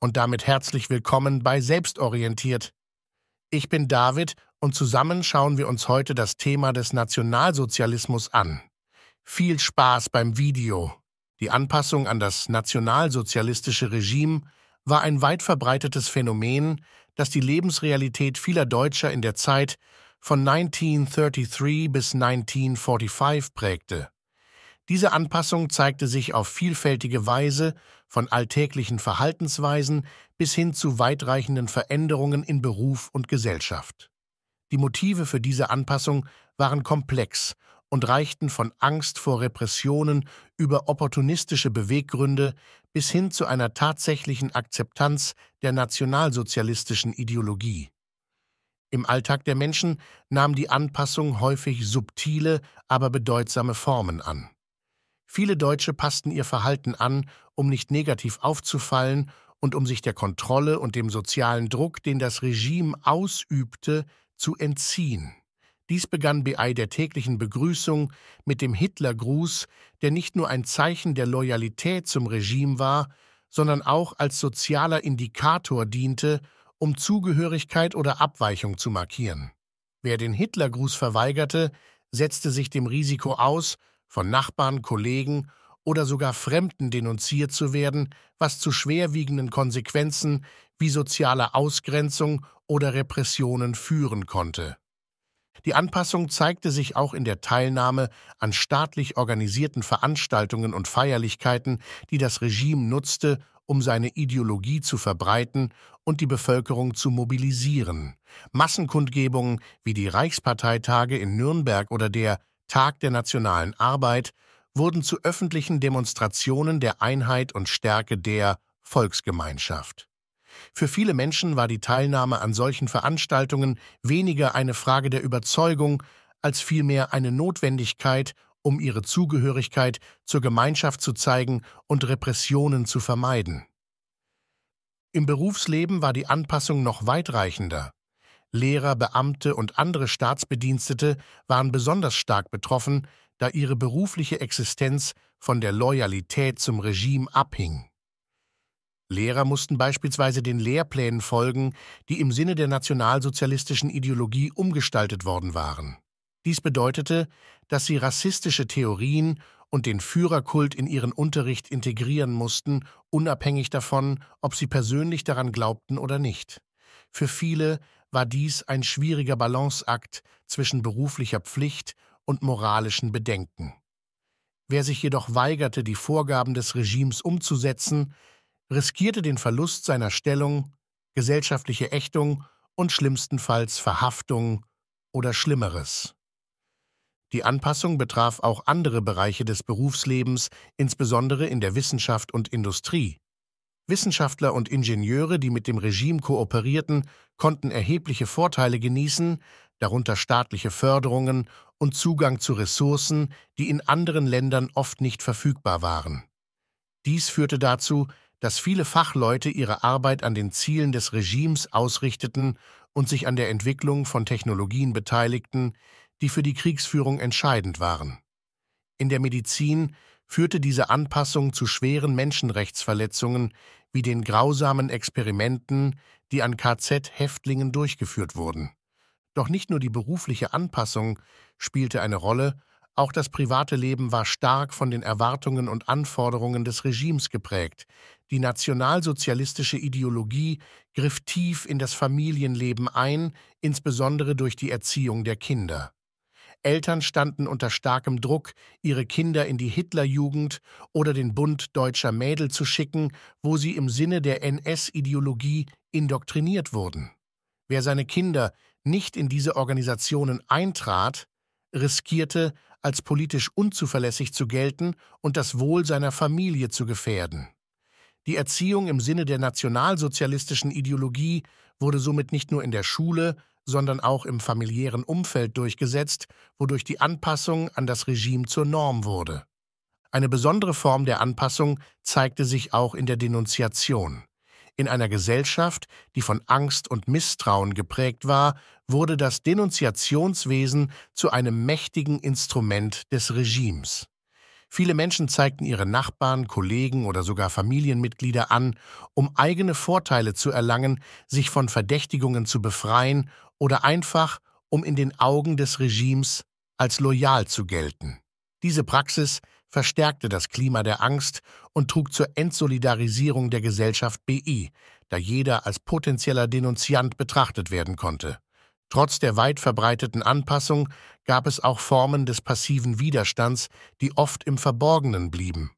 und damit herzlich willkommen bei Selbstorientiert. Ich bin David und zusammen schauen wir uns heute das Thema des Nationalsozialismus an. Viel Spaß beim Video. Die Anpassung an das nationalsozialistische Regime war ein weit verbreitetes Phänomen, das die Lebensrealität vieler Deutscher in der Zeit von 1933 bis 1945 prägte. Diese Anpassung zeigte sich auf vielfältige Weise, von alltäglichen Verhaltensweisen bis hin zu weitreichenden Veränderungen in Beruf und Gesellschaft. Die Motive für diese Anpassung waren komplex und reichten von Angst vor Repressionen über opportunistische Beweggründe bis hin zu einer tatsächlichen Akzeptanz der nationalsozialistischen Ideologie. Im Alltag der Menschen nahm die Anpassung häufig subtile, aber bedeutsame Formen an. Viele Deutsche passten ihr Verhalten an, um nicht negativ aufzufallen und um sich der Kontrolle und dem sozialen Druck, den das Regime ausübte, zu entziehen. Dies begann bei der täglichen Begrüßung mit dem Hitlergruß, der nicht nur ein Zeichen der Loyalität zum Regime war, sondern auch als sozialer Indikator diente, um Zugehörigkeit oder Abweichung zu markieren. Wer den Hitlergruß verweigerte, setzte sich dem Risiko aus, von Nachbarn, Kollegen oder sogar Fremden denunziert zu werden, was zu schwerwiegenden Konsequenzen wie sozialer Ausgrenzung oder Repressionen führen konnte. Die Anpassung zeigte sich auch in der Teilnahme an staatlich organisierten Veranstaltungen und Feierlichkeiten, die das Regime nutzte, um seine Ideologie zu verbreiten und die Bevölkerung zu mobilisieren. Massenkundgebungen wie die Reichsparteitage in Nürnberg oder der Tag der nationalen Arbeit, wurden zu öffentlichen Demonstrationen der Einheit und Stärke der Volksgemeinschaft. Für viele Menschen war die Teilnahme an solchen Veranstaltungen weniger eine Frage der Überzeugung als vielmehr eine Notwendigkeit, um ihre Zugehörigkeit zur Gemeinschaft zu zeigen und Repressionen zu vermeiden. Im Berufsleben war die Anpassung noch weitreichender. Lehrer, Beamte und andere Staatsbedienstete waren besonders stark betroffen, da ihre berufliche Existenz von der Loyalität zum Regime abhing. Lehrer mussten beispielsweise den Lehrplänen folgen, die im Sinne der nationalsozialistischen Ideologie umgestaltet worden waren. Dies bedeutete, dass sie rassistische Theorien und den Führerkult in ihren Unterricht integrieren mussten, unabhängig davon, ob sie persönlich daran glaubten oder nicht. Für viele war dies ein schwieriger Balanceakt zwischen beruflicher Pflicht und moralischen Bedenken. Wer sich jedoch weigerte, die Vorgaben des Regimes umzusetzen, riskierte den Verlust seiner Stellung, gesellschaftliche Ächtung und schlimmstenfalls Verhaftung oder Schlimmeres. Die Anpassung betraf auch andere Bereiche des Berufslebens, insbesondere in der Wissenschaft und Industrie. Wissenschaftler und Ingenieure, die mit dem Regime kooperierten, konnten erhebliche Vorteile genießen, darunter staatliche Förderungen und Zugang zu Ressourcen, die in anderen Ländern oft nicht verfügbar waren. Dies führte dazu, dass viele Fachleute ihre Arbeit an den Zielen des Regimes ausrichteten und sich an der Entwicklung von Technologien beteiligten, die für die Kriegsführung entscheidend waren. In der Medizin führte diese Anpassung zu schweren Menschenrechtsverletzungen wie den grausamen Experimenten, die an KZ-Häftlingen durchgeführt wurden. Doch nicht nur die berufliche Anpassung spielte eine Rolle, auch das private Leben war stark von den Erwartungen und Anforderungen des Regimes geprägt. Die nationalsozialistische Ideologie griff tief in das Familienleben ein, insbesondere durch die Erziehung der Kinder. Eltern standen unter starkem Druck, ihre Kinder in die Hitlerjugend oder den Bund deutscher Mädel zu schicken, wo sie im Sinne der NS-Ideologie indoktriniert wurden. Wer seine Kinder nicht in diese Organisationen eintrat, riskierte, als politisch unzuverlässig zu gelten und das Wohl seiner Familie zu gefährden. Die Erziehung im Sinne der nationalsozialistischen Ideologie wurde somit nicht nur in der Schule, sondern auch im familiären Umfeld durchgesetzt, wodurch die Anpassung an das Regime zur Norm wurde. Eine besondere Form der Anpassung zeigte sich auch in der Denunziation. In einer Gesellschaft, die von Angst und Misstrauen geprägt war, wurde das Denunziationswesen zu einem mächtigen Instrument des Regimes. Viele Menschen zeigten ihre Nachbarn, Kollegen oder sogar Familienmitglieder an, um eigene Vorteile zu erlangen, sich von Verdächtigungen zu befreien oder einfach, um in den Augen des Regimes als loyal zu gelten. Diese Praxis verstärkte das Klima der Angst und trug zur Entsolidarisierung der Gesellschaft BI, da jeder als potenzieller Denunziant betrachtet werden konnte. Trotz der weit verbreiteten Anpassung gab es auch Formen des passiven Widerstands, die oft im Verborgenen blieben.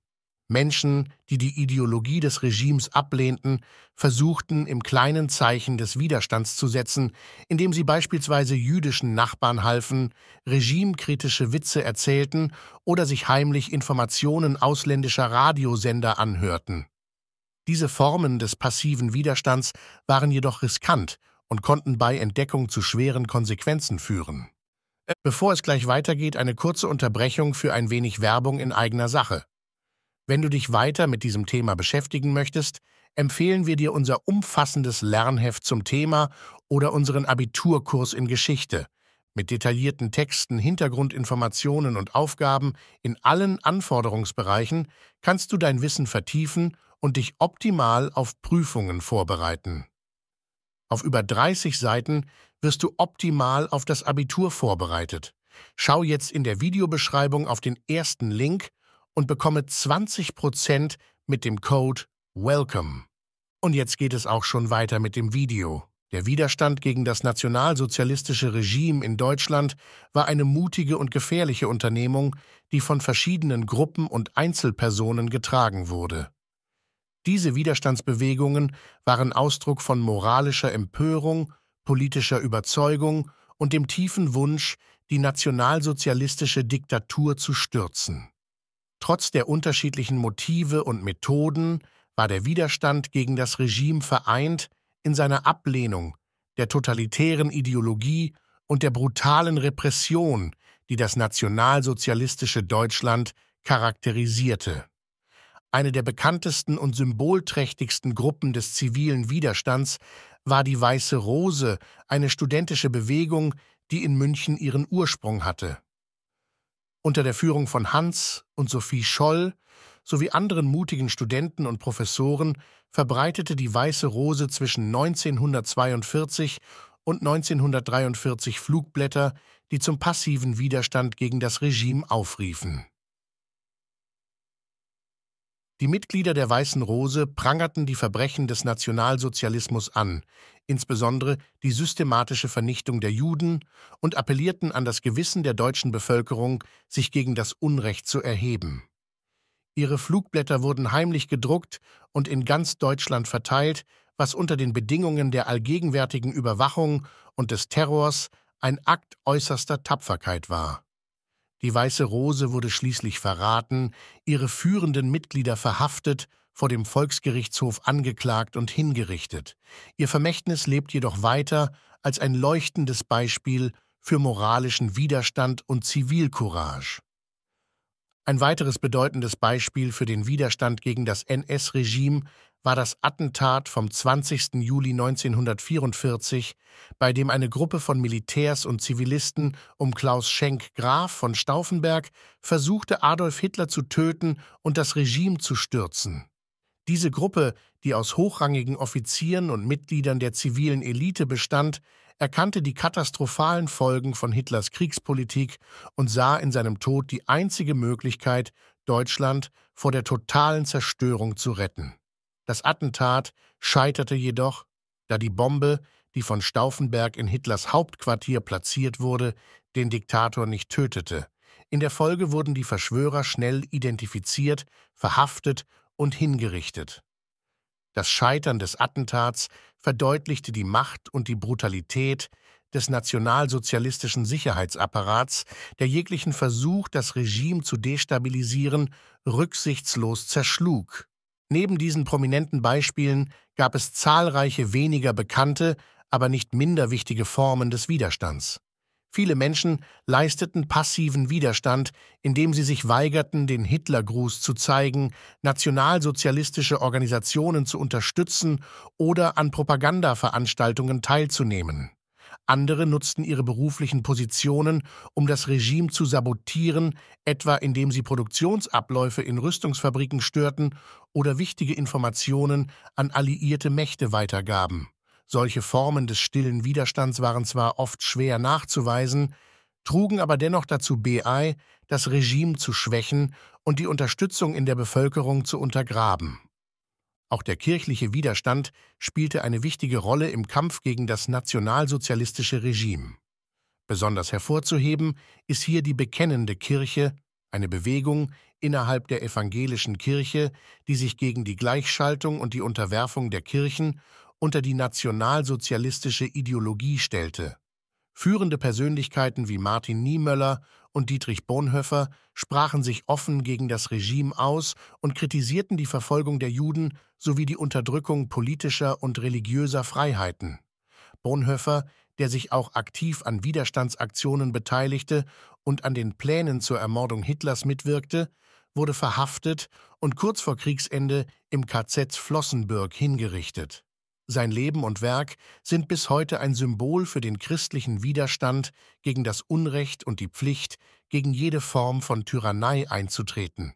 Menschen, die die Ideologie des Regimes ablehnten, versuchten im kleinen Zeichen des Widerstands zu setzen, indem sie beispielsweise jüdischen Nachbarn halfen, regimekritische Witze erzählten oder sich heimlich Informationen ausländischer Radiosender anhörten. Diese Formen des passiven Widerstands waren jedoch riskant und konnten bei Entdeckung zu schweren Konsequenzen führen. Äh, bevor es gleich weitergeht, eine kurze Unterbrechung für ein wenig Werbung in eigener Sache. Wenn du dich weiter mit diesem Thema beschäftigen möchtest, empfehlen wir dir unser umfassendes Lernheft zum Thema oder unseren Abiturkurs in Geschichte mit detaillierten Texten, Hintergrundinformationen und Aufgaben in allen Anforderungsbereichen kannst du dein Wissen vertiefen und dich optimal auf Prüfungen vorbereiten. Auf über 30 Seiten wirst du optimal auf das Abitur vorbereitet. Schau jetzt in der Videobeschreibung auf den ersten Link und bekomme 20% mit dem Code WELCOME. Und jetzt geht es auch schon weiter mit dem Video. Der Widerstand gegen das nationalsozialistische Regime in Deutschland war eine mutige und gefährliche Unternehmung, die von verschiedenen Gruppen und Einzelpersonen getragen wurde. Diese Widerstandsbewegungen waren Ausdruck von moralischer Empörung, politischer Überzeugung und dem tiefen Wunsch, die nationalsozialistische Diktatur zu stürzen. Trotz der unterschiedlichen Motive und Methoden war der Widerstand gegen das Regime vereint in seiner Ablehnung der totalitären Ideologie und der brutalen Repression, die das nationalsozialistische Deutschland charakterisierte. Eine der bekanntesten und symbolträchtigsten Gruppen des zivilen Widerstands war die Weiße Rose, eine studentische Bewegung, die in München ihren Ursprung hatte. Unter der Führung von Hans und Sophie Scholl sowie anderen mutigen Studenten und Professoren verbreitete die Weiße Rose zwischen 1942 und 1943 Flugblätter, die zum passiven Widerstand gegen das Regime aufriefen. Die Mitglieder der Weißen Rose prangerten die Verbrechen des Nationalsozialismus an, insbesondere die systematische Vernichtung der Juden, und appellierten an das Gewissen der deutschen Bevölkerung, sich gegen das Unrecht zu erheben. Ihre Flugblätter wurden heimlich gedruckt und in ganz Deutschland verteilt, was unter den Bedingungen der allgegenwärtigen Überwachung und des Terrors ein Akt äußerster Tapferkeit war. Die Weiße Rose wurde schließlich verraten, ihre führenden Mitglieder verhaftet, vor dem Volksgerichtshof angeklagt und hingerichtet. Ihr Vermächtnis lebt jedoch weiter als ein leuchtendes Beispiel für moralischen Widerstand und Zivilcourage. Ein weiteres bedeutendes Beispiel für den Widerstand gegen das NS-Regime war das Attentat vom 20. Juli 1944, bei dem eine Gruppe von Militärs und Zivilisten um Klaus Schenk Graf von Stauffenberg versuchte, Adolf Hitler zu töten und das Regime zu stürzen. Diese Gruppe, die aus hochrangigen Offizieren und Mitgliedern der zivilen Elite bestand, erkannte die katastrophalen Folgen von Hitlers Kriegspolitik und sah in seinem Tod die einzige Möglichkeit, Deutschland vor der totalen Zerstörung zu retten. Das Attentat scheiterte jedoch, da die Bombe, die von Stauffenberg in Hitlers Hauptquartier platziert wurde, den Diktator nicht tötete. In der Folge wurden die Verschwörer schnell identifiziert, verhaftet und hingerichtet. Das Scheitern des Attentats verdeutlichte die Macht und die Brutalität des nationalsozialistischen Sicherheitsapparats, der jeglichen Versuch, das Regime zu destabilisieren, rücksichtslos zerschlug. Neben diesen prominenten Beispielen gab es zahlreiche weniger bekannte, aber nicht minder wichtige Formen des Widerstands. Viele Menschen leisteten passiven Widerstand, indem sie sich weigerten, den Hitlergruß zu zeigen, nationalsozialistische Organisationen zu unterstützen oder an Propagandaveranstaltungen teilzunehmen. Andere nutzten ihre beruflichen Positionen, um das Regime zu sabotieren, etwa indem sie Produktionsabläufe in Rüstungsfabriken störten oder wichtige Informationen an alliierte Mächte weitergaben. Solche Formen des stillen Widerstands waren zwar oft schwer nachzuweisen, trugen aber dennoch dazu bei, das Regime zu schwächen und die Unterstützung in der Bevölkerung zu untergraben. Auch der kirchliche Widerstand spielte eine wichtige Rolle im Kampf gegen das nationalsozialistische Regime. Besonders hervorzuheben ist hier die Bekennende Kirche, eine Bewegung innerhalb der evangelischen Kirche, die sich gegen die Gleichschaltung und die Unterwerfung der Kirchen unter die nationalsozialistische Ideologie stellte. Führende Persönlichkeiten wie Martin Niemöller und Dietrich Bonhoeffer sprachen sich offen gegen das Regime aus und kritisierten die Verfolgung der Juden sowie die Unterdrückung politischer und religiöser Freiheiten. Bonhoeffer, der sich auch aktiv an Widerstandsaktionen beteiligte und an den Plänen zur Ermordung Hitlers mitwirkte, wurde verhaftet und kurz vor Kriegsende im KZ Flossenbürg hingerichtet. Sein Leben und Werk sind bis heute ein Symbol für den christlichen Widerstand gegen das Unrecht und die Pflicht, gegen jede Form von Tyrannei einzutreten.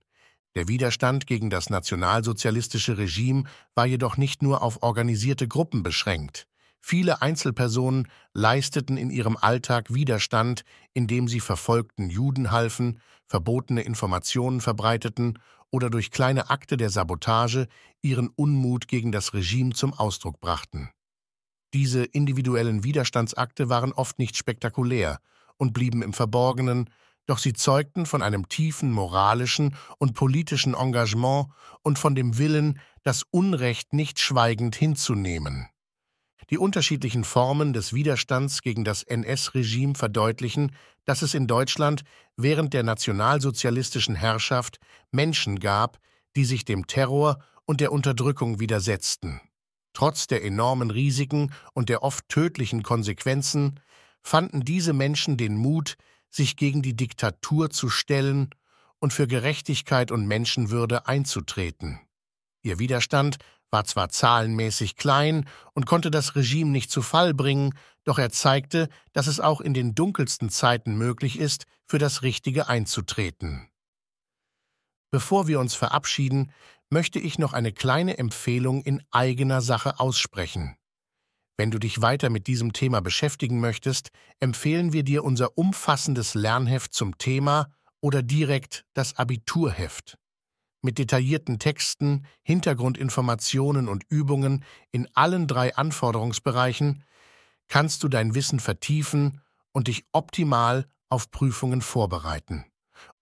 Der Widerstand gegen das nationalsozialistische Regime war jedoch nicht nur auf organisierte Gruppen beschränkt. Viele Einzelpersonen leisteten in ihrem Alltag Widerstand, indem sie verfolgten Juden halfen, verbotene Informationen verbreiteten oder durch kleine Akte der Sabotage ihren Unmut gegen das Regime zum Ausdruck brachten. Diese individuellen Widerstandsakte waren oft nicht spektakulär und blieben im Verborgenen, doch sie zeugten von einem tiefen moralischen und politischen Engagement und von dem Willen, das Unrecht nicht schweigend hinzunehmen. Die unterschiedlichen Formen des Widerstands gegen das NS-Regime verdeutlichen, dass es in Deutschland während der nationalsozialistischen Herrschaft Menschen gab, die sich dem Terror und der Unterdrückung widersetzten. Trotz der enormen Risiken und der oft tödlichen Konsequenzen fanden diese Menschen den Mut, sich gegen die Diktatur zu stellen und für Gerechtigkeit und Menschenwürde einzutreten. Ihr Widerstand war zwar zahlenmäßig klein und konnte das Regime nicht zu Fall bringen, doch er zeigte, dass es auch in den dunkelsten Zeiten möglich ist, für das Richtige einzutreten. Bevor wir uns verabschieden, möchte ich noch eine kleine Empfehlung in eigener Sache aussprechen. Wenn du dich weiter mit diesem Thema beschäftigen möchtest, empfehlen wir dir unser umfassendes Lernheft zum Thema oder direkt das Abiturheft mit detaillierten Texten, Hintergrundinformationen und Übungen in allen drei Anforderungsbereichen kannst du dein Wissen vertiefen und dich optimal auf Prüfungen vorbereiten.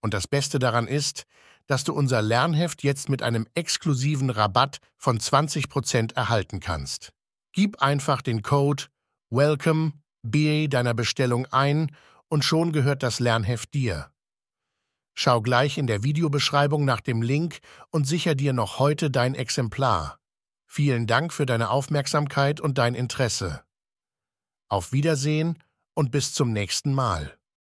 Und das Beste daran ist, dass du unser Lernheft jetzt mit einem exklusiven Rabatt von 20% erhalten kannst. Gib einfach den Code WELCOME BA deiner Bestellung ein und schon gehört das Lernheft dir. Schau gleich in der Videobeschreibung nach dem Link und sicher dir noch heute dein Exemplar. Vielen Dank für deine Aufmerksamkeit und dein Interesse. Auf Wiedersehen und bis zum nächsten Mal.